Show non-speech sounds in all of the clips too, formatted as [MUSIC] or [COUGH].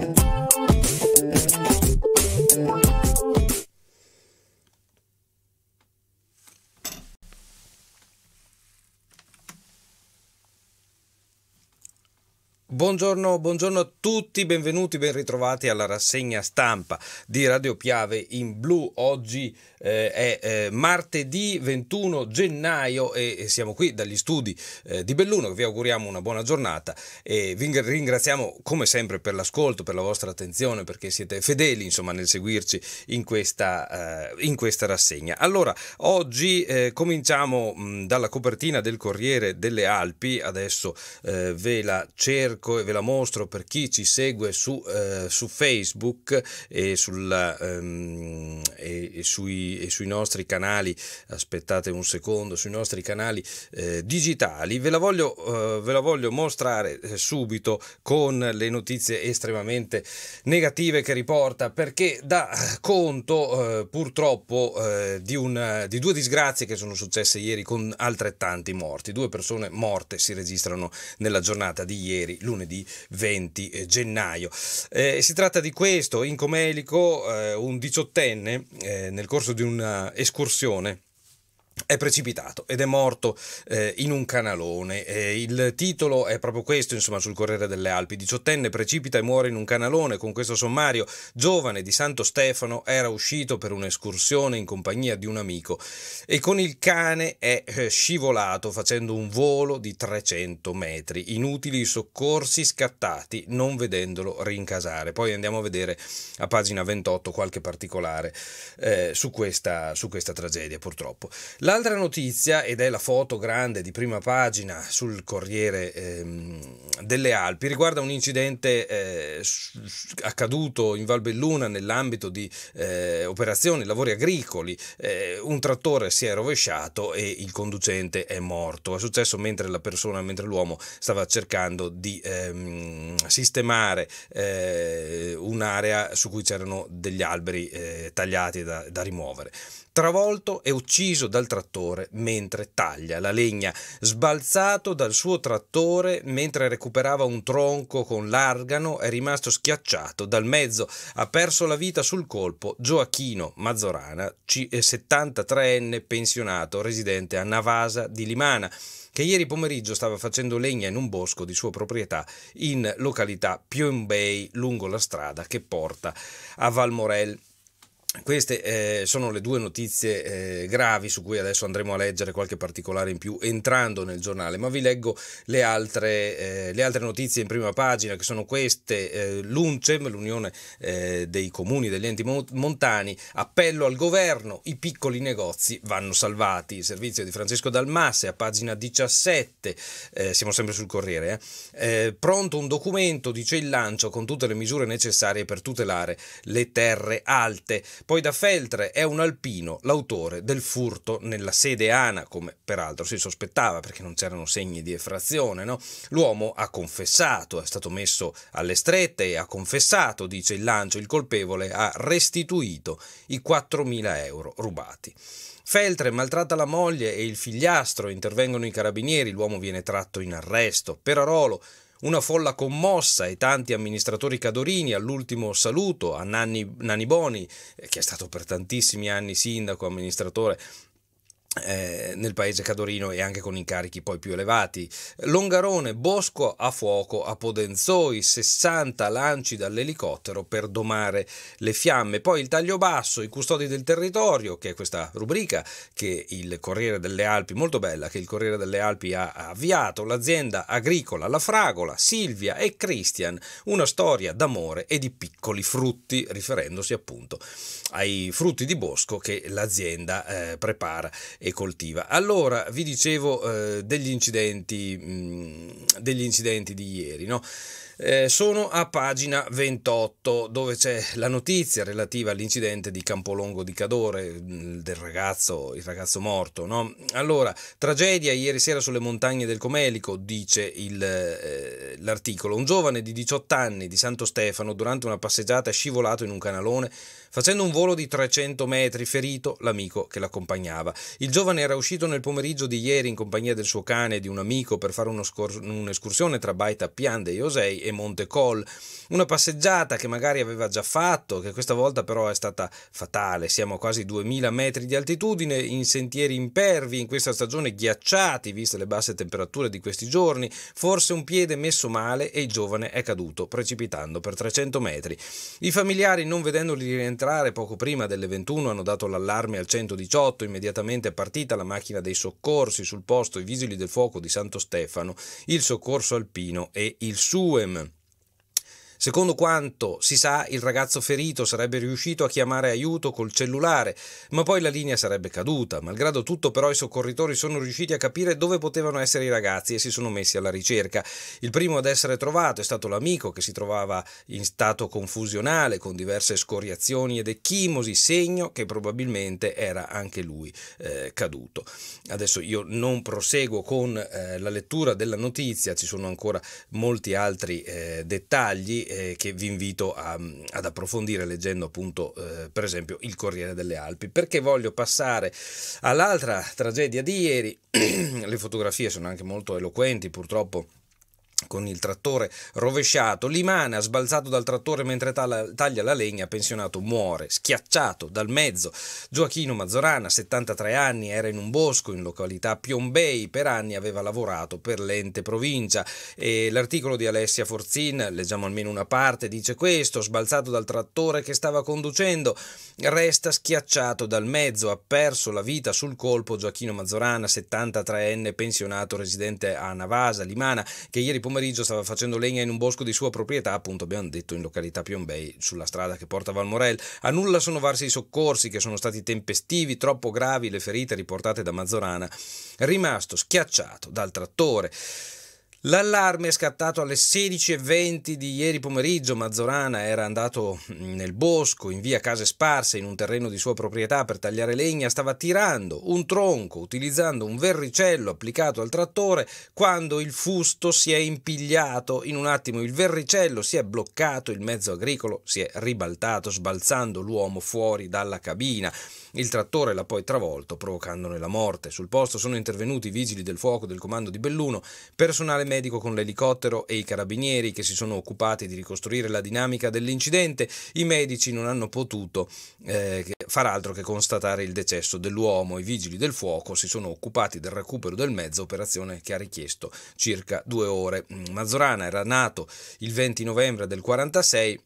Thank you. Buongiorno, buongiorno, a tutti, benvenuti, ben ritrovati alla rassegna stampa di Radio Piave in blu. Oggi eh, è eh, martedì 21 gennaio e, e, siamo qui dagli studi eh, di Belluno. Vi auguriamo una buona giornata e vi ringraziamo come sempre per l'ascolto, per la vostra attenzione, perché siete fedeli insomma, nel seguirci in questa, eh, in questa rassegna. Allora, oggi eh, cominciamo mh, dalla copertina del Corriere delle Alpi, adesso eh, ve la cerco e ve la mostro per chi ci segue su, eh, su Facebook e, sulla, ehm, e, e, sui, e, sui, nostri canali, aspettate un secondo, sui nostri canali eh, digitali, ve la, voglio, eh, ve la voglio mostrare eh, subito con le notizie estremamente negative che riporta perché dà conto eh, purtroppo eh, di, una, di due disgrazie che sono successe ieri con altrettanti morti, due persone morte si registrano nella giornata di ieri, lunedì di 20 eh, gennaio. Eh, si tratta di questo, in Comelico eh, un diciottenne eh, nel corso di un'escursione è precipitato ed è morto eh, in un canalone. Eh, il titolo è proprio questo, insomma, sul Corriere delle Alpi. Diciottenne precipita e muore in un canalone. Con questo sommario, giovane di Santo Stefano era uscito per un'escursione in compagnia di un amico e con il cane è eh, scivolato facendo un volo di 300 metri. Inutili i soccorsi scattati non vedendolo rincasare. Poi andiamo a vedere a pagina 28 qualche particolare eh, su questa, su questa tragedia, purtroppo. L'altra notizia, ed è la foto grande di prima pagina sul Corriere eh, delle Alpi, riguarda un incidente eh, accaduto in Valbelluna nell'ambito di eh, operazioni, lavori agricoli. Eh, un trattore si è rovesciato e il conducente è morto. È successo mentre la persona, mentre l'uomo stava cercando di ehm, sistemare eh, un'area su cui c'erano degli alberi eh, tagliati da, da rimuovere travolto e ucciso dal trattore mentre taglia la legna, sbalzato dal suo trattore mentre recuperava un tronco con l'argano, è rimasto schiacciato dal mezzo, ha perso la vita sul colpo Gioachino Mazzorana, 73enne eh, pensionato residente a Navasa di Limana che ieri pomeriggio stava facendo legna in un bosco di sua proprietà in località Piombei lungo la strada che porta a Valmorel. Queste eh, sono le due notizie eh, gravi su cui adesso andremo a leggere qualche particolare in più entrando nel giornale, ma vi leggo le altre, eh, le altre notizie in prima pagina che sono queste. Eh, L'UNCEM, l'Unione eh, dei Comuni degli Enti Montani, appello al governo, i piccoli negozi vanno salvati. Il servizio di Francesco Dalmasse a pagina 17, eh, siamo sempre sul Corriere, pronto un documento, dice il lancio, con tutte le misure necessarie per tutelare le terre alte poi da Feltre è un alpino l'autore del furto nella sede Ana, come peraltro si sospettava perché non c'erano segni di effrazione. No? L'uomo ha confessato, è stato messo alle strette e ha confessato, dice il lancio, il colpevole ha restituito i 4.000 euro rubati. Feltre maltratta la moglie e il figliastro, intervengono i carabinieri, l'uomo viene tratto in arresto. Per Arolo una folla commossa e tanti amministratori cadorini all'ultimo saluto a Nanni, Nanni Boni, eh, che è stato per tantissimi anni sindaco, amministratore eh, nel paese Cadorino e anche con incarichi poi più elevati. Longarone, Bosco a fuoco a Podenzoi, 60 lanci dall'elicottero per domare le fiamme. Poi il taglio basso, i custodi del territorio, che è questa rubrica che il Corriere delle Alpi, molto bella, che il Corriere delle Alpi ha avviato, l'azienda agricola La Fragola, Silvia e Christian, una storia d'amore e di piccoli frutti, riferendosi appunto ai frutti di bosco che l'azienda eh, prepara e coltiva. Allora, vi dicevo eh, degli, incidenti, mh, mm, degli incidenti di ieri, no? eh, sono a pagina 28 dove c'è la notizia relativa all'incidente di Campolongo di Cadore, mm, del ragazzo, il ragazzo morto. No? Allora, tragedia ieri sera sulle montagne del Comelico, dice il, eh, l'articolo. Un giovane di 18 anni di Santo Stefano durante una passeggiata è scivolato in un canalone facendo un volo di 300 metri, ferito l'amico che l'accompagnava. Il giovane era uscito nel pomeriggio di ieri in compagnia del suo cane e di un amico per fare scor- un'escursione tra Baita Piande e Osei e Monte Col. una passeggiata che magari aveva già fatto, che questa volta però è stata fatale, siamo a quasi 2000 metri di altitudine, in sentieri impervi, in questa stagione ghiacciati, viste le basse temperature di questi giorni, forse un piede messo male e il giovane è caduto, precipitando per 300 metri. I familiari, non vedendoli rientrare poco prima delle 21, hanno dato l'allarme al 118, immediatamente è partita la macchina dei soccorsi sul posto, i vigili del fuoco di Santo Stefano, il soccorso alpino e il SUEM. Secondo quanto si sa, il ragazzo ferito sarebbe riuscito a chiamare aiuto col cellulare, ma poi la linea sarebbe caduta. Malgrado tutto, però, i soccorritori sono riusciti a capire dove potevano essere i ragazzi e si sono messi alla ricerca. Il primo ad essere trovato è stato l'amico che si trovava in stato confusionale, con diverse scoriazioni ed ecchimosi, segno che probabilmente era anche lui eh, caduto. Adesso io non proseguo con eh, la lettura della notizia, ci sono ancora molti altri eh, dettagli eh, che vi invito a, mm, ad approfondire leggendo appunto eh, per esempio il Corriere delle Alpi, perché voglio passare all'altra tragedia di ieri, [CLEARS THROAT] le fotografie sono anche molto eloquenti purtroppo con il trattore rovesciato. Limana, sbalzato dal trattore mentre taglia la legna, pensionato, muore. Schiacciato dal mezzo. Gioachino Mazzorana, 73 anni, era in un bosco in località Piombei. Per anni aveva lavorato per l'ente provincia. E l'articolo di Alessia Forzin, leggiamo almeno una parte, dice questo. Sbalzato dal trattore che stava conducendo, resta schiacciato dal mezzo. Ha perso la vita sul colpo Gioachino Mazzorana, 73enne, pensionato, residente a Navasa, Limana, che ieri pomeriggio pomeriggio stava facendo legna in un bosco di sua proprietà, appunto abbiamo detto in località Piombei, sulla strada che porta Valmorel. A nulla sono varsi i soccorsi che sono stati tempestivi, troppo gravi le ferite riportate da Mazzorana, rimasto schiacciato dal trattore. L'allarme è scattato alle 16.20 di ieri pomeriggio. Mazzorana era andato nel bosco, in via Case Sparse, in un terreno di sua proprietà per tagliare legna. Stava tirando un tronco utilizzando un verricello applicato al trattore quando il fusto si è impigliato. In un attimo il verricello si è bloccato, il mezzo agricolo si è ribaltato, sbalzando l'uomo fuori dalla cabina. Il trattore l'ha poi travolto, provocandone la morte. Sul posto sono intervenuti i vigili del fuoco del comando di Belluno, personale medico con l'elicottero e i carabinieri che si sono occupati di ricostruire la dinamica dell'incidente, i medici non hanno potuto eh, far altro che constatare il decesso dell'uomo. I vigili del fuoco si sono occupati del recupero del mezzo, operazione che ha richiesto circa due ore. Mm, Mazzorana era nato il 20 novembre del 1946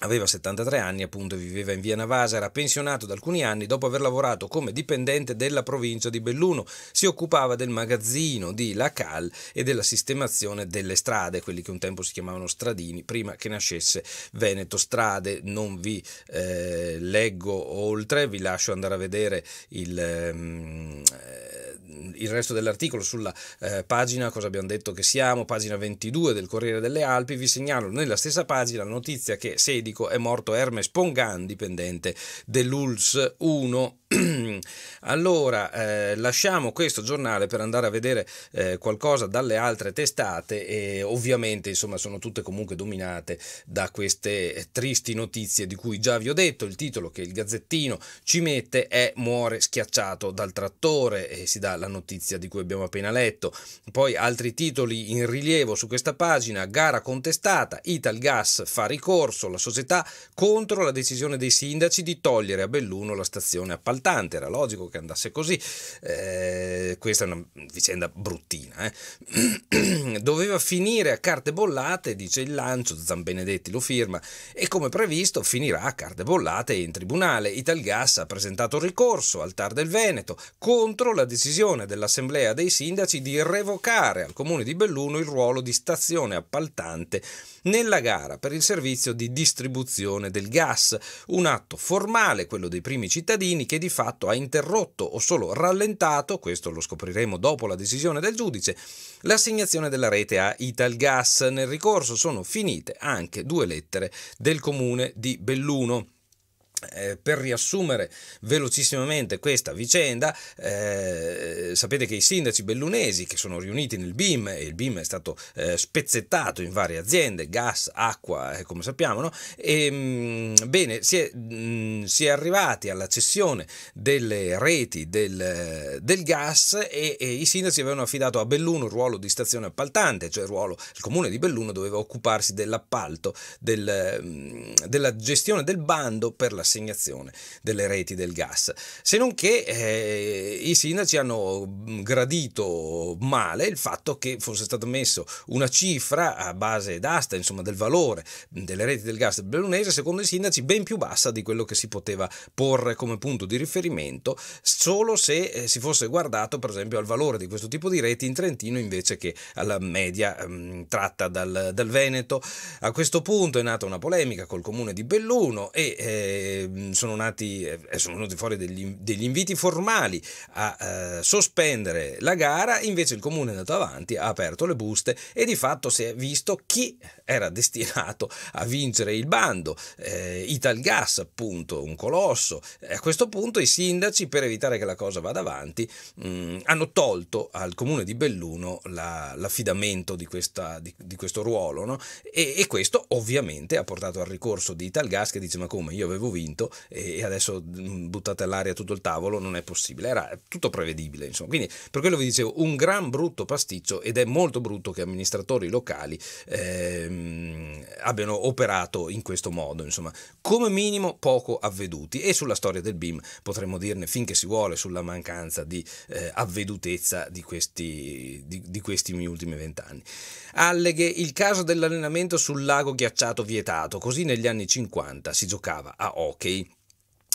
Aveva 73 anni, appunto, viveva in via Navasa, era pensionato da alcuni anni dopo aver lavorato come dipendente della provincia di Belluno. Si occupava del magazzino di Lacal e della sistemazione delle strade, quelli che un tempo si chiamavano stradini, prima che nascesse Veneto Strade. Non vi eh, leggo oltre, vi lascio andare a vedere il... Eh, il resto dell'articolo sulla eh, pagina, cosa abbiamo detto che siamo, pagina 22 del Corriere delle Alpi, vi segnalo nella stessa pagina la notizia che Sedico è morto Hermes Pongan, dipendente dell'ULS 1. [CLEARS THROAT] allora, eh, lasciamo questo giornale per andare a vedere eh, qualcosa dalle altre testate e ovviamente insomma sono tutte comunque dominate da queste eh, tristi notizie di cui già vi ho detto, il titolo che il Gazzettino ci mette è muore schiacciato dal trattore e si dà la la notizia di cui abbiamo appena letto. Poi altri titoli in rilievo su questa pagina, gara contestata, Italgas fa ricorso, alla società contro la decisione dei sindaci di togliere a Belluno la stazione appaltante, era logico che andasse così, eh, questa è una vicenda bruttina. Eh. [CLEARS THROAT] Doveva finire a carte bollate, dice il lancio, Zambenedetti lo firma, e come previsto finirà a carte bollate in tribunale. Italgas ha presentato ricorso al TAR del Veneto contro la decisione decisione dell'Assemblea dei Sindaci di revocare al comune di Belluno il ruolo di stazione appaltante nella gara per il servizio di distribuzione del gas, un atto formale, quello dei primi cittadini, che di fatto ha interrotto o solo rallentato, questo lo scopriremo dopo la decisione del giudice, l'assegnazione della rete a Italgas. Nel ricorso sono finite anche due lettere del comune di Belluno. Eh, per riassumere velocissimamente questa vicenda, eh, sapete che i sindaci bellunesi che sono riuniti nel BIM, e il BIM è stato eh, spezzettato in varie aziende, gas, acqua, eh, come sappiamo, no? e, ehm, mh, bene, si è, mh, mm, si è, arrivati alla cessione delle reti del, del gas e, e, i sindaci avevano affidato a Belluno il ruolo di stazione appaltante, cioè il, ruolo, il comune di Belluno doveva occuparsi dell'appalto, del, mh, mm, della gestione del bando per la assegnazione delle reti del gas. Se non che eh, i sindaci hanno mm, gradito male il fatto che fosse stata messa una cifra a base d'asta, insomma del valore delle reti del gas del Bellunese, secondo i sindaci ben più bassa di quello che si poteva porre come punto di riferimento solo se eh, si fosse guardato per esempio al valore di questo tipo di reti in Trentino invece che alla media mh, mm, tratta dal, dal, Veneto. A questo punto è nata una polemica col comune di Belluno e eh, Ehm, sono nati, eh, sono venuti fuori degli, degli inviti formali a eh, sospendere la gara, invece il comune è andato avanti, ha aperto le buste e di fatto si è visto chi era destinato a vincere il bando, eh, Italgas appunto, un colosso. A questo punto i sindaci, per evitare che la cosa vada avanti, mh, mm, hanno tolto al comune di Belluno l'affidamento la, di, di, di, questo ruolo no? e, e questo ovviamente ha portato al ricorso di Italgas che dice ma come io avevo vinto vinto e adesso mm, buttate all'aria tutto il tavolo, non è possibile, era tutto prevedibile, insomma. Quindi per quello vi dicevo, un gran brutto pasticcio ed è molto brutto che amministratori locali ehm, abbiano operato in questo modo, insomma, come minimo poco avveduti e sulla storia del BIM potremmo dirne finché si vuole sulla mancanza di eh, avvedutezza di questi, di, di questi miei ultimi vent'anni. Alleghe, il caso dell'allenamento sul lago ghiacciato vietato, così negli anni 50 si giocava a 8 pochi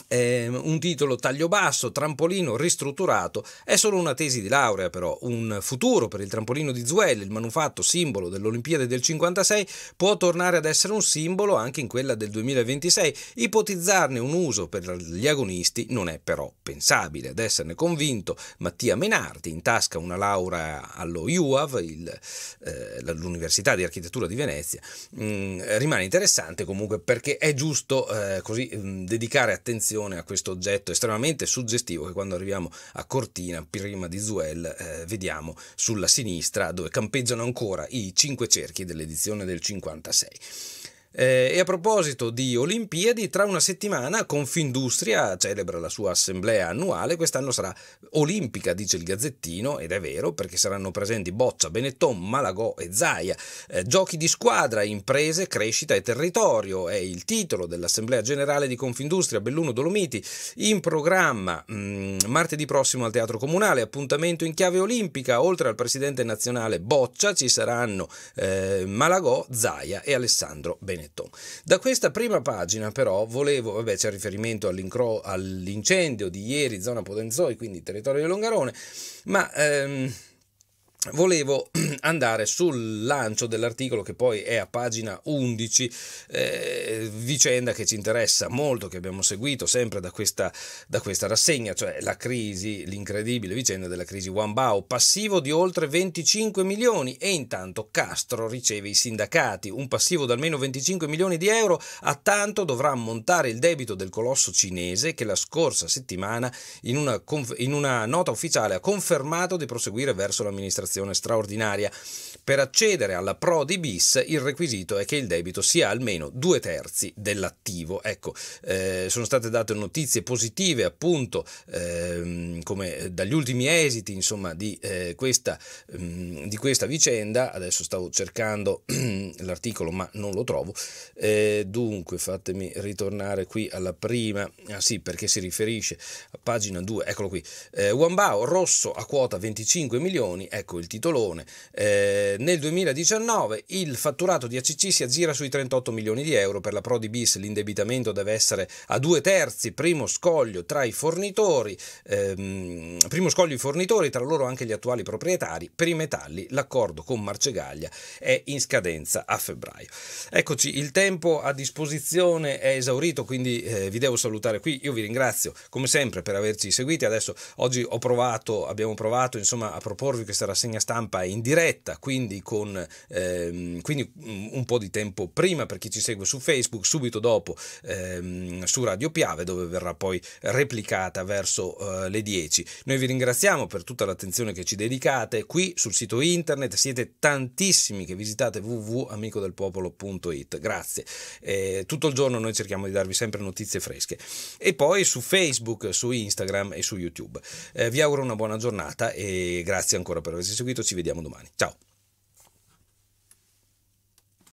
eh, un titolo taglio basso, trampolino ristrutturato, è solo una tesi di laurea però, un futuro per il trampolino di Zuel, il manufatto simbolo dell'Olimpiade del 56, può tornare ad essere un simbolo anche in quella del 2026, ipotizzarne un uso per gli agonisti non è però pensabile, ad esserne convinto Mattia Menardi, in tasca una laurea allo IUAV, il, eh, l'Università di Architettura di Venezia, mh, mm, rimane interessante comunque perché è giusto eh, così mh, mm, dedicare attenzione attenzione a questo oggetto estremamente suggestivo che quando arriviamo a Cortina, prima di Zuel, eh, vediamo sulla sinistra dove campeggiano ancora i cinque cerchi dell'edizione del 56. Eh, e a proposito di Olimpiadi, tra una settimana Confindustria celebra la sua assemblea annuale, quest'anno sarà olimpica, dice il Gazzettino, ed è vero perché saranno presenti Boccia, Benetton, Malagò e Zaia. Eh, giochi di squadra, imprese, crescita e territorio è il titolo dell'assemblea generale di Confindustria Belluno Dolomiti, in programma mh, mm, martedì prossimo al Teatro Comunale, appuntamento in chiave olimpica, oltre al presidente nazionale Boccia ci saranno eh, Malagò, Zaia e Alessandro Benetton. Veneto. Da questa prima pagina però volevo, vabbè c'è riferimento all'incendio di ieri, zona Podenzoi, quindi territorio di Longarone, ma... Ehm, Volevo [CLEARS THROAT] andare sul lancio dell'articolo che poi è a pagina 11, eh, vicenda che ci interessa molto, che abbiamo seguito sempre da questa, da questa rassegna, cioè la crisi, l'incredibile vicenda della crisi Wambao, passivo di oltre 25 milioni e intanto Castro riceve i sindacati, un passivo di almeno 25 milioni di euro, a tanto dovrà ammontare il debito del colosso cinese che la scorsa settimana in una, in una nota ufficiale ha confermato di proseguire verso l'amministrazione amministrazione straordinaria. Per accedere alla Prodi bis il requisito è che il debito sia almeno due terzi dell'attivo. Ecco, eh, sono state date notizie positive appunto ehm, come dagli ultimi esiti insomma, di, eh, questa, mh, mm, di, questa, vicenda. Adesso stavo cercando [CLEARS THROAT] l'articolo ma non lo trovo. Eh, dunque fatemi ritornare qui alla prima. Ah sì, perché si riferisce a pagina 2, eccolo qui. Eh, Wambao rosso a quota 25 milioni, ecco il titolone, eh, nel 2019 il fatturato di ACC si aggira sui 38 milioni di euro, per la Prodi bis l'indebitamento deve essere a due terzi, primo scoglio tra i fornitori, ehm, primo scoglio i fornitori, tra loro anche gli attuali proprietari, per i metalli l'accordo con Marcegaglia è in scadenza a febbraio. Eccoci, il tempo a disposizione è esaurito, quindi eh, vi devo salutare qui, io vi ringrazio come sempre per averci seguiti, adesso oggi ho provato, abbiamo provato insomma a proporvi questa rassegna rassegna stampa in diretta, quindi, con, ehm, quindi mm, un po' di tempo prima per chi ci segue su Facebook, subito dopo ehm, su Radio Piave dove verrà poi replicata verso eh, le 10. Noi vi ringraziamo per tutta l'attenzione che ci dedicate qui sul sito internet, siete tantissimi che visitate www.amicodelpopolo.it, grazie. Eh, tutto il giorno noi cerchiamo di darvi sempre notizie fresche e poi su Facebook, su Instagram e su YouTube. Eh, vi auguro una buona giornata e grazie ancora per averci seguito seguito, ci vediamo domani. Ciao!